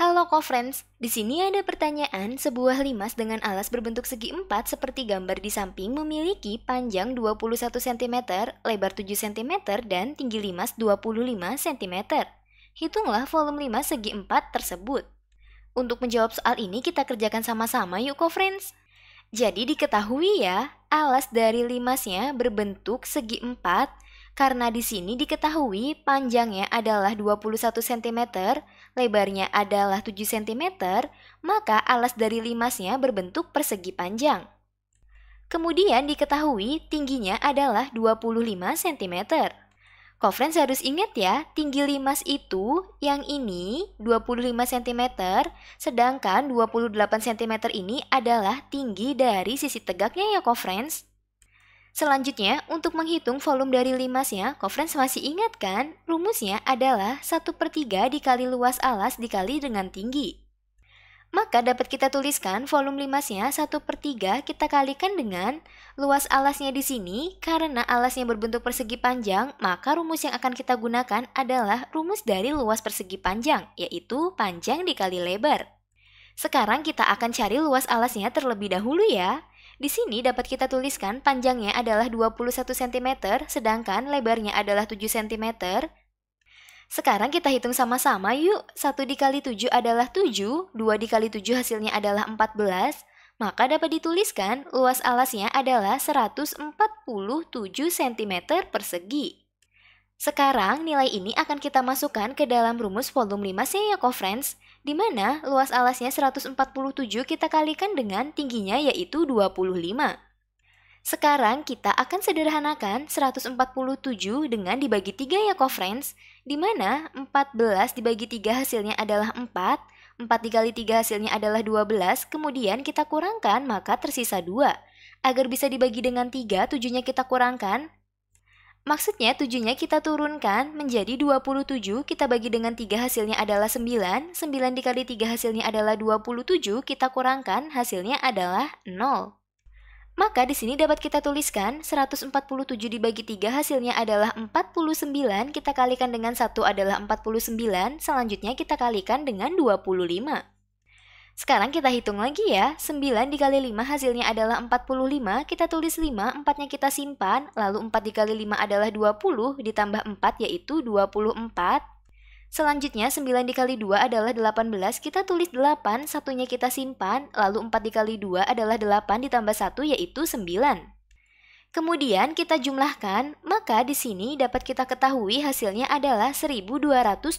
Halo co-friends, di sini ada pertanyaan sebuah limas dengan alas berbentuk segi empat seperti gambar di samping memiliki panjang 21 cm, lebar 7 cm, dan tinggi limas 25 cm. Hitunglah volume limas segi empat tersebut. Untuk menjawab soal ini kita kerjakan sama-sama yuk co-friends. Jadi diketahui ya, alas dari limasnya berbentuk segi empat karena di sini diketahui panjangnya adalah 21 cm, lebarnya adalah 7 cm, maka alas dari limasnya berbentuk persegi panjang. Kemudian diketahui tingginya adalah 25 cm. Kofrens harus ingat ya, tinggi limas itu yang ini 25 cm, sedangkan 28 cm ini adalah tinggi dari sisi tegaknya ya Kofrens. Selanjutnya, untuk menghitung volume dari limasnya, Kofrens masih ingat kan? Rumusnya adalah 1 per 3 dikali luas alas dikali dengan tinggi. Maka dapat kita tuliskan volume limasnya 1 per 3 kita kalikan dengan luas alasnya di sini karena alasnya berbentuk persegi panjang maka rumus yang akan kita gunakan adalah rumus dari luas persegi panjang yaitu panjang dikali lebar. Sekarang kita akan cari luas alasnya terlebih dahulu ya. Di sini dapat kita tuliskan panjangnya adalah 21 cm sedangkan lebarnya adalah 7 cm sekarang kita hitung sama-sama yuk. 1 dikali 7 adalah 7, 2 dikali 7 hasilnya adalah 14, maka dapat dituliskan luas alasnya adalah 147 cm persegi. Sekarang nilai ini akan kita masukkan ke dalam rumus volume 5 ya Friends, di mana luas alasnya 147 kita kalikan dengan tingginya yaitu 25. Sekarang kita akan sederhanakan 147 dengan dibagi 3 ya friends, di mana 14 dibagi 3 hasilnya adalah 4, 4 dikali 3 hasilnya adalah 12, kemudian kita kurangkan maka tersisa 2. Agar bisa dibagi dengan 3, 7-nya kita kurangkan. Maksudnya 7-nya kita turunkan menjadi 27, kita bagi dengan 3 hasilnya adalah 9, 9 dikali 3 hasilnya adalah 27, kita kurangkan hasilnya adalah 0. Maka di sini dapat kita tuliskan 147 dibagi 3 hasilnya adalah 49, kita kalikan dengan 1 adalah 49, selanjutnya kita kalikan dengan 25. Sekarang kita hitung lagi ya, 9 dikali 5 hasilnya adalah 45, kita tulis 5, 4-nya kita simpan, lalu 4 dikali 5 adalah 20, ditambah 4 yaitu 24, Selanjutnya 9 dikali 2 adalah 18, kita tulis 8, satunya kita simpan, lalu 4 dikali 2 adalah 8 ditambah 1 yaitu 9. Kemudian kita jumlahkan, maka di sini dapat kita ketahui hasilnya adalah 1225.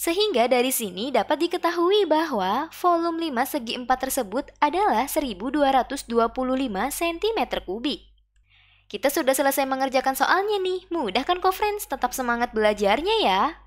Sehingga dari sini dapat diketahui bahwa volume 5 segi 4 tersebut adalah 1225 cm kubik. Kita sudah selesai mengerjakan soalnya nih. Mudah kan kok friends? Tetap semangat belajarnya ya.